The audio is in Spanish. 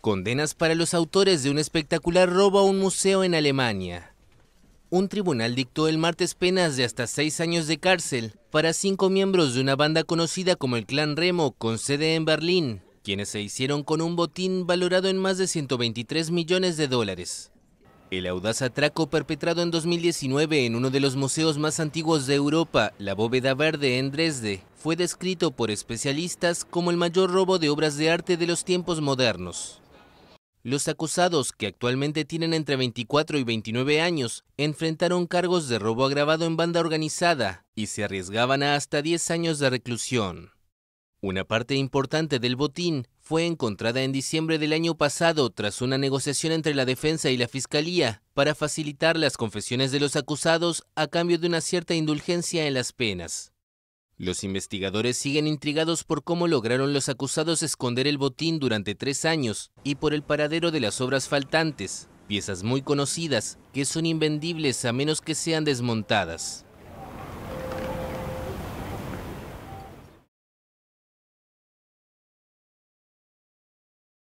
Condenas para los autores de un espectacular robo a un museo en Alemania. Un tribunal dictó el martes penas de hasta seis años de cárcel para cinco miembros de una banda conocida como el Clan Remo, con sede en Berlín, quienes se hicieron con un botín valorado en más de 123 millones de dólares. El audaz atraco perpetrado en 2019 en uno de los museos más antiguos de Europa, la Bóveda Verde en Dresde, fue descrito por especialistas como el mayor robo de obras de arte de los tiempos modernos. Los acusados, que actualmente tienen entre 24 y 29 años, enfrentaron cargos de robo agravado en banda organizada y se arriesgaban a hasta 10 años de reclusión. Una parte importante del botín fue encontrada en diciembre del año pasado tras una negociación entre la defensa y la fiscalía para facilitar las confesiones de los acusados a cambio de una cierta indulgencia en las penas. Los investigadores siguen intrigados por cómo lograron los acusados esconder el botín durante tres años y por el paradero de las obras faltantes, piezas muy conocidas que son invendibles a menos que sean desmontadas.